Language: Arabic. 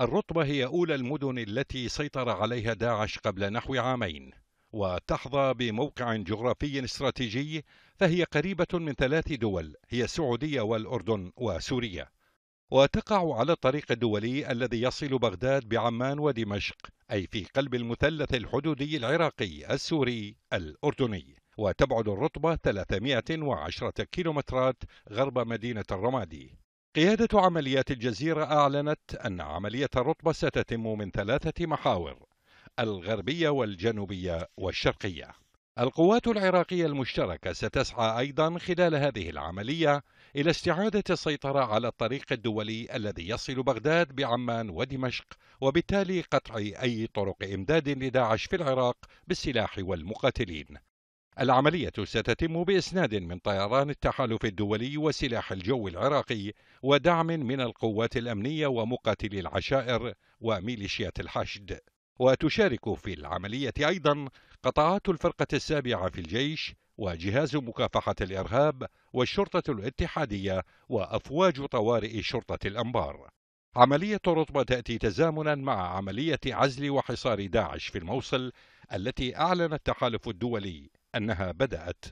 الرطبة هي أولى المدن التي سيطر عليها داعش قبل نحو عامين وتحظى بموقع جغرافي استراتيجي فهي قريبة من ثلاث دول هي السعودية والأردن وسوريا وتقع على الطريق الدولي الذي يصل بغداد بعمان ودمشق أي في قلب المثلث الحدودي العراقي السوري الأردني وتبعد الرطبة 310 كيلومترات غرب مدينة الرمادي قيادة عمليات الجزيرة أعلنت أن عملية الرطبة ستتم من ثلاثة محاور الغربية والجنوبية والشرقية القوات العراقية المشتركة ستسعى أيضا خلال هذه العملية إلى استعادة السيطرة على الطريق الدولي الذي يصل بغداد بعمان ودمشق وبالتالي قطع أي طرق إمداد لداعش في العراق بالسلاح والمقاتلين العملية ستتم بإسناد من طيران التحالف الدولي وسلاح الجو العراقي ودعم من القوات الأمنية ومقاتلي العشائر وميليشيات الحشد وتشارك في العملية أيضا قطاعات الفرقة السابعة في الجيش وجهاز مكافحة الإرهاب والشرطة الاتحادية وأفواج طوارئ شرطة الأنبار عملية رطبة تأتي تزامنا مع عملية عزل وحصار داعش في الموصل التي أعلن التحالف الدولي أنها بدأت